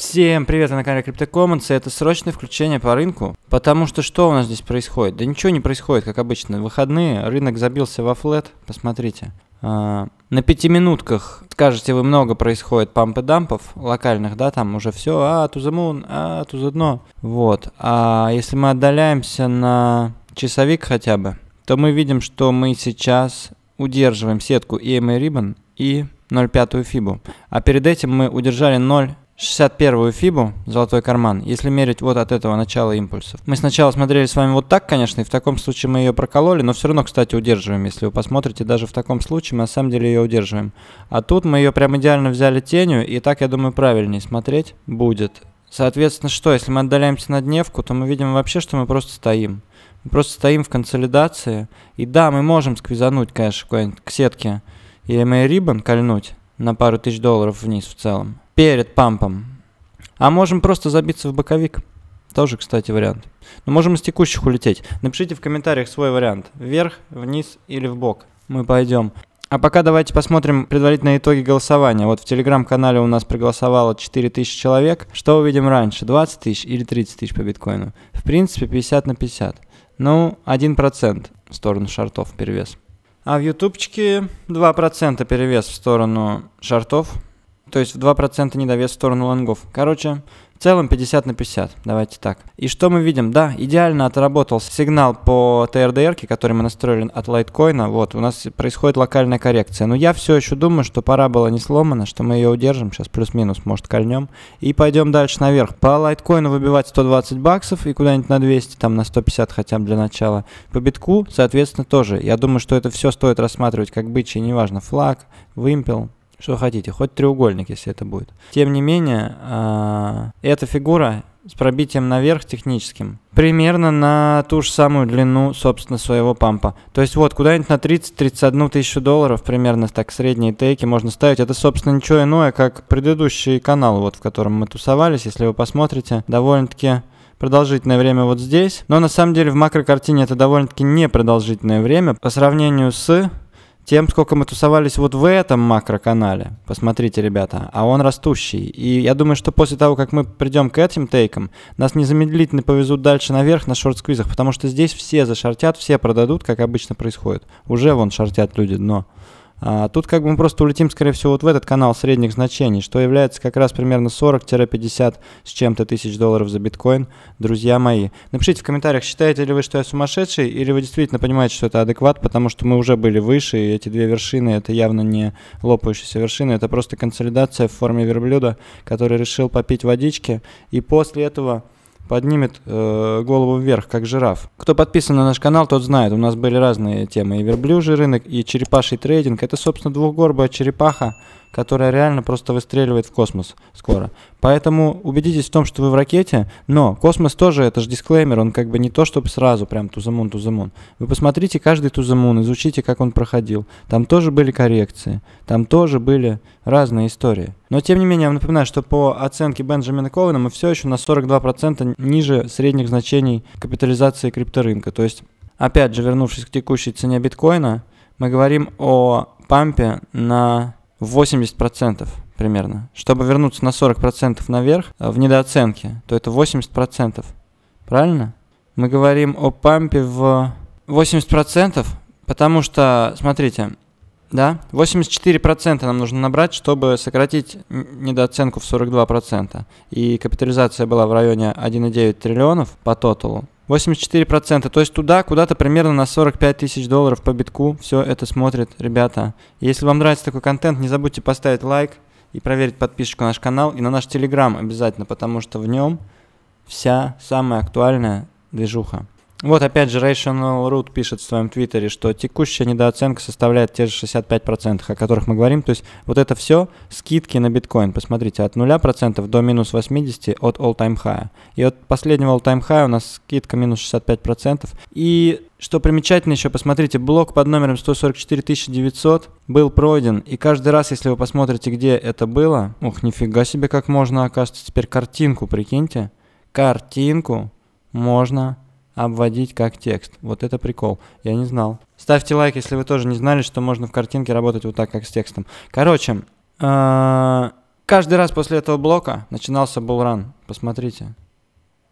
Всем привет, на канале CryptoCommons, и это срочное включение по рынку, потому что что у нас здесь происходит? Да ничего не происходит, как обычно, выходные, рынок забился во флет, посмотрите. А, на пяти минутках, скажете вы, много происходит памп и дампов локальных, да, там уже все, а, to the moon, а, to the дно, вот. А если мы отдаляемся на часовик хотя бы, то мы видим, что мы сейчас удерживаем сетку EMA Ribbon и 0,5 фибу. А перед этим мы удержали 0 61-ю фибу, золотой карман, если мерить вот от этого начала импульсов. Мы сначала смотрели с вами вот так, конечно, и в таком случае мы ее прокололи, но все равно, кстати, удерживаем. Если вы посмотрите, даже в таком случае мы на самом деле ее удерживаем. А тут мы ее прям идеально взяли тенью, и так, я думаю, правильнее смотреть будет. Соответственно, что, если мы отдаляемся на дневку, то мы видим вообще, что мы просто стоим. Мы просто стоим в консолидации. И да, мы можем сквизануть, конечно, к сетке или мы рибан кольнуть на пару тысяч долларов вниз в целом перед пампом. А можем просто забиться в боковик. Тоже, кстати, вариант. Но можем из текущих улететь. Напишите в комментариях свой вариант. Вверх, вниз или в бок. Мы пойдем. А пока давайте посмотрим предварительные итоги голосования. Вот в телеграм-канале у нас проголосовало 4000 человек. Что увидим раньше, 20 тысяч или 30 тысяч по биткоину? В принципе, 50 на 50. Ну, 1% в сторону шартов перевес. А в ютубчике 2% перевес в сторону шартов. То есть в 2% недовес в сторону лонгов. Короче, в целом 50 на 50, давайте так. И что мы видим? Да, идеально отработал сигнал по TRDR, который мы настроили от лайткоина. Вот, у нас происходит локальная коррекция. Но я все еще думаю, что пора была не сломана, что мы ее удержим. Сейчас плюс-минус, может, кольнем. И пойдем дальше наверх. По лайткоину выбивать 120 баксов и куда-нибудь на 200, там на 150 хотя бы для начала. По битку, соответственно, тоже. Я думаю, что это все стоит рассматривать как бычий, неважно, флаг, вымпел, что хотите, хоть треугольник, если это будет. Тем не менее, а, эта фигура с пробитием наверх техническим примерно на ту же самую длину, собственно, своего пампа. То есть вот куда-нибудь на 30-31 тысячу долларов примерно так средние тейки можно ставить. Это, собственно, ничего иное, как предыдущий канал, вот в котором мы тусовались. Если вы посмотрите, довольно-таки продолжительное время вот здесь. Но на самом деле в макрокартине это довольно-таки непродолжительное время по сравнению с тем, сколько мы тусовались вот в этом макроканале. Посмотрите, ребята, а он растущий. И я думаю, что после того, как мы придем к этим тейкам, нас незамедлительно повезут дальше наверх на шорт-сквизах, потому что здесь все зашортят, все продадут, как обычно происходит. Уже вон шортят люди Но... А, тут как бы мы просто улетим, скорее всего, вот в этот канал средних значений, что является как раз примерно 40-50 с чем-то тысяч долларов за биткоин, друзья мои. Напишите в комментариях, считаете ли вы, что я сумасшедший, или вы действительно понимаете, что это адекват, потому что мы уже были выше, и эти две вершины, это явно не лопающиеся вершины, это просто консолидация в форме верблюда, который решил попить водички, и после этого поднимет э, голову вверх, как жираф. Кто подписан на наш канал, тот знает, у нас были разные темы. И верблюжий рынок, и черепаший трейдинг. Это, собственно, двухгорбая черепаха которая реально просто выстреливает в космос скоро. Поэтому убедитесь в том, что вы в ракете, но космос тоже, это же дисклеймер, он как бы не то, чтобы сразу прям тузамун, тузамун. Вы посмотрите каждый тузамун, изучите, как он проходил. Там тоже были коррекции, там тоже были разные истории. Но тем не менее, я напоминаю, что по оценке Бенджамина Ковена мы все еще на 42% ниже средних значений капитализации крипторынка. То есть, опять же, вернувшись к текущей цене биткоина, мы говорим о пампе на 80% примерно. Чтобы вернуться на 40% наверх э, в недооценке, то это 80%. Правильно? Мы говорим о пампе в 80%, потому что, смотрите, да, 84% нам нужно набрать, чтобы сократить недооценку в 42%. И капитализация была в районе 1,9 триллионов по тоталу. 84%. То есть туда куда-то примерно на 45 тысяч долларов по битку все это смотрит, ребята. Если вам нравится такой контент, не забудьте поставить лайк и проверить подписочку на наш канал и на наш телеграм обязательно, потому что в нем вся самая актуальная движуха. Вот опять же Rational Root пишет в своем твиттере, что текущая недооценка составляет те же 65%, о которых мы говорим. То есть вот это все скидки на биткоин. Посмотрите, от 0% до минус 80% от all-time high. И от последнего all-time high у нас скидка минус 65%. И что примечательно еще, посмотрите, блок под номером 144 900 был пройден, и каждый раз, если вы посмотрите, где это было, ух, нифига себе, как можно, оказывается, теперь картинку, прикиньте, картинку можно обводить как текст. Вот это прикол. Я не знал. Ставьте лайк, если вы тоже не знали, что можно в картинке работать вот так, как с текстом. Короче, э, каждый раз после этого блока начинался булран. Посмотрите.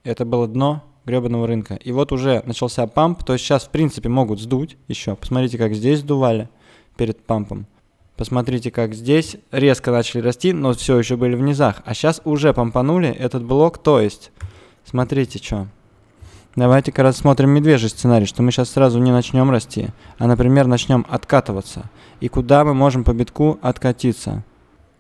Это было дно гребаного рынка. И вот уже начался памп, то есть сейчас, в принципе, могут сдуть еще. Посмотрите, как здесь сдували перед пампом. Посмотрите, как здесь резко начали расти, но все еще были в низах. А сейчас уже помпанули этот блок, то есть, смотрите, что. Давайте-ка рассмотрим медвежий сценарий, что мы сейчас сразу не начнем расти, а, например, начнем откатываться. И куда мы можем по битку откатиться?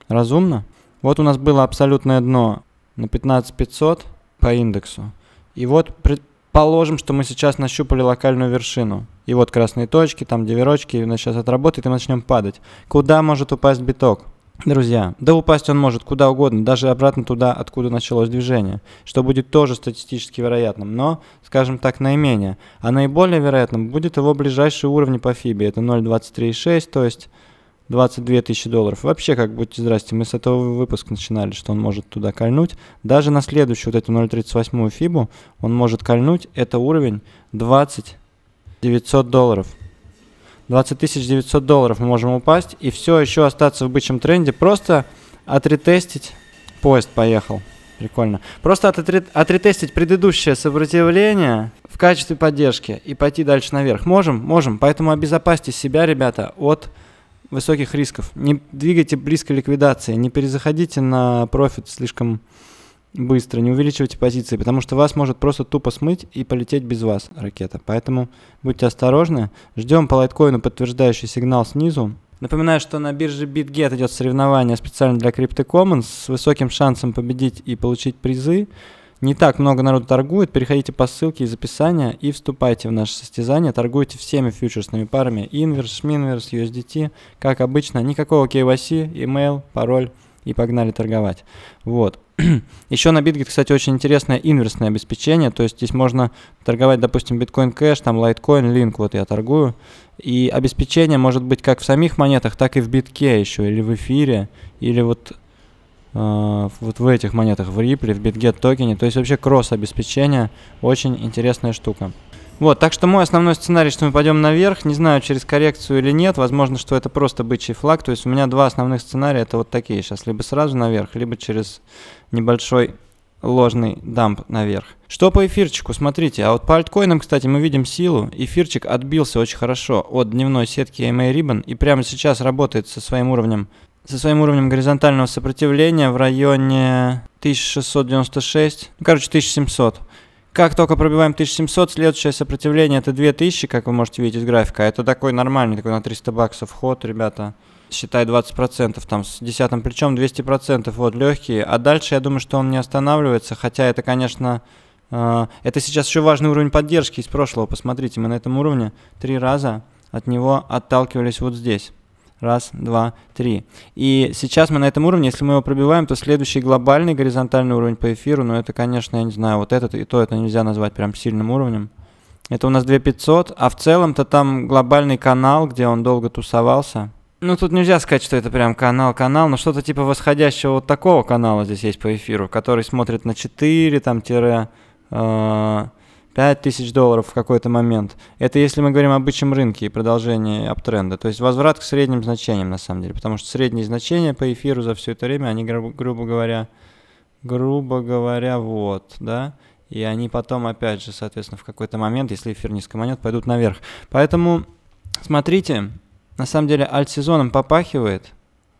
Разумно? Вот у нас было абсолютное дно на 15500 по индексу. И вот предположим, что мы сейчас нащупали локальную вершину. И вот красные точки, там диверочки, и нас сейчас отработает, и мы начнем падать. Куда может упасть биток? Друзья, да упасть он может куда угодно, даже обратно туда, откуда началось движение, что будет тоже статистически вероятным, но, скажем так, наименее. А наиболее вероятным будет его ближайший уровень по фибе, это 0.23.6, то есть 22 тысячи долларов. Вообще, как будьте здрасте, мы с этого выпуска начинали, что он может туда кольнуть. Даже на следующую вот эту 0.38 фибу он может кольнуть, это уровень 20 900 долларов. 20 900 долларов мы можем упасть и все еще остаться в бычьем тренде, просто отретестить. Поезд поехал. Прикольно. Просто отретестить предыдущее сопротивление в качестве поддержки и пойти дальше наверх. Можем? Можем. Поэтому обезопасьте себя, ребята, от высоких рисков. Не двигайте близко ликвидации, не перезаходите на профит слишком быстро, не увеличивайте позиции, потому что вас может просто тупо смыть и полететь без вас ракета. Поэтому будьте осторожны. Ждем по лайткоину подтверждающий сигнал снизу. Напоминаю, что на бирже BitGet идет соревнование специально для CryptoCommons с высоким шансом победить и получить призы. Не так много народу торгует, переходите по ссылке из описания и вступайте в наше состязание, торгуйте всеми фьючерсными парами, инверс, шминверс, USDT, как обычно, никакого KYC, email, пароль и погнали торговать. Вот. Еще на Bitget, кстати, очень интересное инверсное обеспечение, то есть здесь можно торговать, допустим, биткоин кэш, там лайткоин, линк, вот я торгую, и обеспечение может быть как в самих монетах, так и в битке еще, или в эфире, или вот э, вот в этих монетах, в Ripple, в BitGet токене, то есть вообще кросс обеспечение, очень интересная штука. Вот, так что мой основной сценарий, что мы пойдем наверх, не знаю, через коррекцию или нет, возможно, что это просто бычий флаг, то есть у меня два основных сценария, это вот такие сейчас, либо сразу наверх, либо через небольшой ложный дамп наверх. Что по эфирчику? Смотрите, а вот по альткоинам, кстати, мы видим силу. Эфирчик отбился очень хорошо от дневной сетки AMA Ribbon эм и прямо сейчас работает со своим уровнем со своим уровнем горизонтального сопротивления в районе 1696, ну, короче, 1700. Как только пробиваем 1700, следующее сопротивление это 2000, как вы можете видеть из графика. Это такой нормальный, такой на 300 баксов ход, ребята. Считай 20%, там с десятым плечом 200%, вот легкие. А дальше я думаю, что он не останавливается, хотя это, конечно, э, это сейчас еще важный уровень поддержки из прошлого. Посмотрите, мы на этом уровне три раза от него отталкивались вот здесь. Раз, два, три. И сейчас мы на этом уровне, если мы его пробиваем, то следующий глобальный горизонтальный уровень по эфиру, ну это, конечно, я не знаю, вот этот и то это нельзя назвать прям сильным уровнем. Это у нас 2500, а в целом-то там глобальный канал, где он долго тусовался. Ну, тут нельзя сказать, что это прям канал-канал, но что-то типа восходящего вот такого канала здесь есть по эфиру, который смотрит на 4, там, тире, э, тысяч долларов в какой-то момент. Это если мы говорим об обычном рынке и продолжении аптренда. То есть возврат к средним значениям, на самом деле. Потому что средние значения по эфиру за все это время, они, гру грубо говоря, грубо говоря, вот, да, и они потом, опять же, соответственно, в какой-то момент, если эфир не скоманет, пойдут наверх. Поэтому смотрите, на самом деле альт-сезоном попахивает.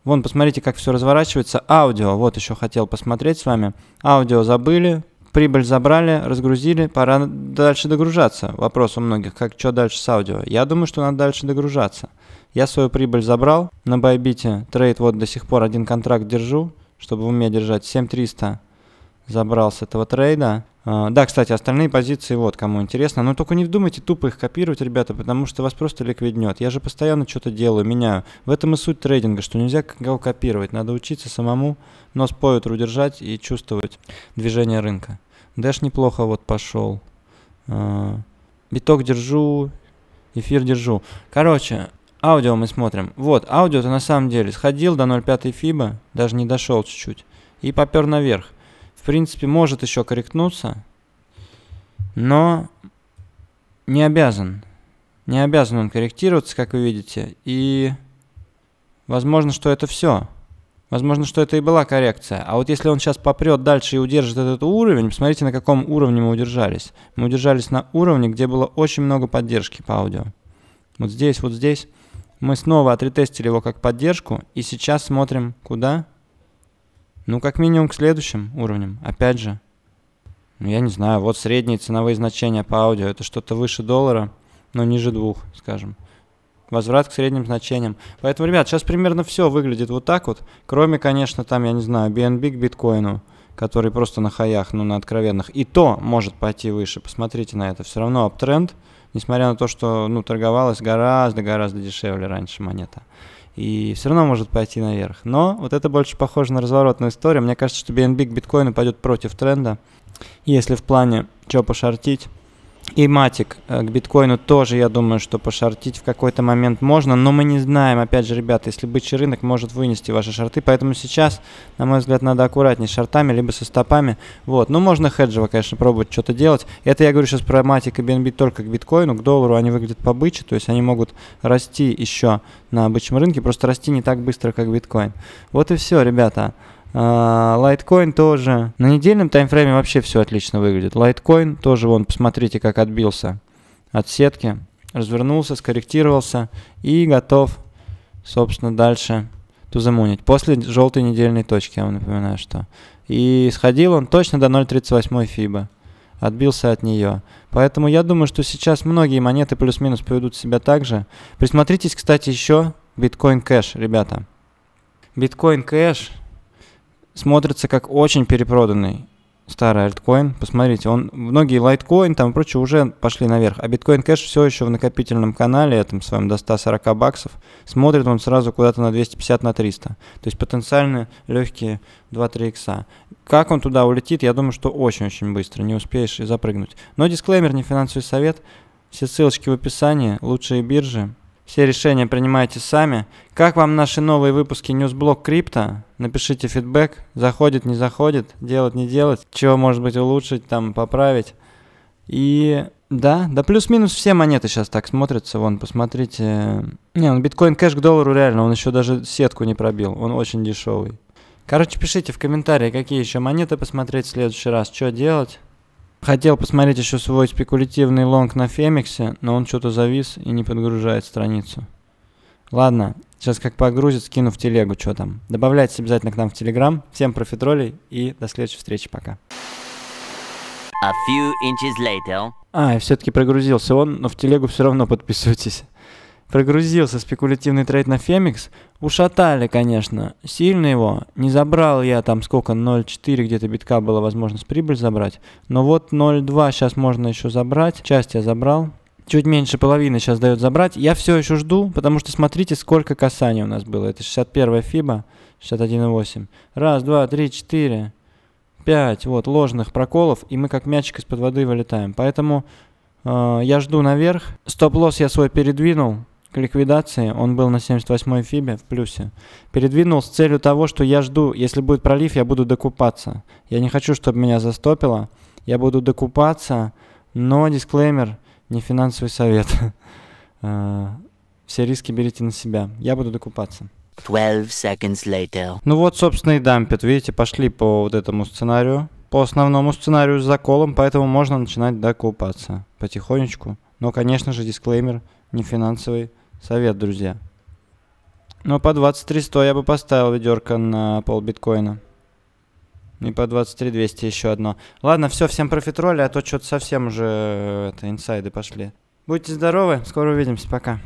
Вон, посмотрите, как все разворачивается. Аудио, вот еще хотел посмотреть с вами. Аудио забыли, прибыль забрали, разгрузили, пора дальше догружаться. Вопрос у многих, как что дальше с аудио? Я думаю, что надо дальше догружаться. Я свою прибыль забрал на Байбите, трейд вот до сих пор один контракт держу, чтобы у меня держать, 7300 забрал с этого трейда. А, да, кстати, остальные позиции, вот, кому интересно. Но только не вдумайте тупо их копировать, ребята, потому что вас просто ликвиднет. Я же постоянно что-то делаю, меняю. В этом и суть трейдинга, что нельзя кого копировать. Надо учиться самому нос по ветру держать и чувствовать движение рынка. Дэш неплохо вот пошел. Биток а, держу, эфир держу. Короче, аудио мы смотрим. Вот, аудио-то на самом деле сходил до 0,5 фиба, даже не дошел чуть-чуть, и попер наверх принципе, может еще корректнуться, но не обязан. Не обязан он корректироваться, как вы видите. И возможно, что это все. Возможно, что это и была коррекция. А вот если он сейчас попрет дальше и удержит этот уровень, посмотрите, на каком уровне мы удержались. Мы удержались на уровне, где было очень много поддержки по аудио. Вот здесь, вот здесь. Мы снова отретестили его как поддержку. И сейчас смотрим, куда? Ну, как минимум к следующим уровням, опять же. Ну, я не знаю, вот средние ценовые значения по аудио, это что-то выше доллара, но ниже двух, скажем. Возврат к средним значениям. Поэтому, ребят, сейчас примерно все выглядит вот так вот, кроме, конечно, там, я не знаю, BNB к биткоину, который просто на хаях, ну, на откровенных. И то может пойти выше, посмотрите на это. Все равно тренд, несмотря на то, что, ну, торговалась гораздо-гораздо дешевле раньше монета и все равно может пойти наверх. Но вот это больше похоже на разворотную историю. Мне кажется, что BNB к биткоину пойдет против тренда. Если в плане что пошортить, и матик э, к биткоину тоже, я думаю, что пошортить в какой-то момент можно, но мы не знаем, опять же, ребята, если бычий рынок может вынести ваши шорты, поэтому сейчас, на мой взгляд, надо аккуратнее с шортами, либо со стопами, вот. Ну, можно хеджево, конечно, пробовать что-то делать. Это я говорю сейчас про матик и BNB только к биткоину, к доллару они выглядят побыче, то есть они могут расти еще на бычьем рынке, просто расти не так быстро, как биткоин. Вот и все, ребята. Лайткоин тоже. На недельном таймфрейме вообще все отлично выглядит. Лайткоин тоже, вон, посмотрите, как отбился от сетки. Развернулся, скорректировался и готов, собственно, дальше тузамунить. После желтой недельной точки, я вам напоминаю, что. И сходил он точно до 0.38 фиба. Отбился от нее. Поэтому я думаю, что сейчас многие монеты плюс-минус поведут себя так же. Присмотритесь, кстати, еще биткоин кэш, ребята. Биткоин кэш смотрится как очень перепроданный старый альткоин. Посмотрите, он многие лайткоин там и прочее уже пошли наверх, а биткоин кэш все еще в накопительном канале, этом своем до 140 баксов. Смотрит он сразу куда-то на 250 на 300. То есть потенциально легкие 2-3 икса. Как он туда улетит, я думаю, что очень-очень быстро, не успеешь и запрыгнуть. Но дисклеймер, не финансовый совет. Все ссылочки в описании, лучшие биржи, все решения принимайте сами. Как вам наши новые выпуски Ньюсблок Крипто? Напишите фидбэк. Заходит, не заходит, делать, не делать. Чего, может быть, улучшить, там, поправить. И да, да плюс-минус все монеты сейчас так смотрятся. Вон, посмотрите. Не, он ну, биткоин кэш к доллару реально, он еще даже сетку не пробил. Он очень дешевый. Короче, пишите в комментарии, какие еще монеты посмотреть в следующий раз, что делать. Хотел посмотреть еще свой спекулятивный лонг на Фемиксе, но он что-то завис и не подгружает страницу. Ладно, сейчас как погрузит, скину в телегу, что там. Добавляйтесь обязательно к нам в Телеграм. Всем профитролей и до следующей встречи, пока. A few inches later. А, и все-таки прогрузился он, но в телегу все равно подписывайтесь прогрузился спекулятивный трейд на Фемикс, ушатали, конечно, сильно его. Не забрал я там сколько, 0,4 где-то битка была возможность прибыль забрать. Но вот 0,2 сейчас можно еще забрать. Часть я забрал. Чуть меньше половины сейчас дает забрать. Я все еще жду, потому что смотрите, сколько касаний у нас было. Это 61 фиба, 61,8. Раз, два, три, четыре, пять. Вот, ложных проколов. И мы как мячик из-под воды вылетаем. Поэтому э, я жду наверх. Стоп-лосс я свой передвинул к ликвидации, он был на 78-й фибе в плюсе, передвинул с целью того, что я жду, если будет пролив, я буду докупаться. Я не хочу, чтобы меня застопило, я буду докупаться, но дисклеймер, не финансовый совет. Э, все риски берите на себя, я буду докупаться. 12 seconds later. Ну вот, собственно, и дампит. Видите, пошли по вот этому сценарию. По основному сценарию с заколом, поэтому можно начинать докупаться потихонечку. Но, конечно же, дисклеймер не финансовый Совет, друзья. Но ну, по 2300 я бы поставил ведерко на пол биткоина. И по 23200 еще одно. Ладно, все, всем профитроли, а то что-то совсем уже э, это, инсайды пошли. Будьте здоровы, скоро увидимся, пока.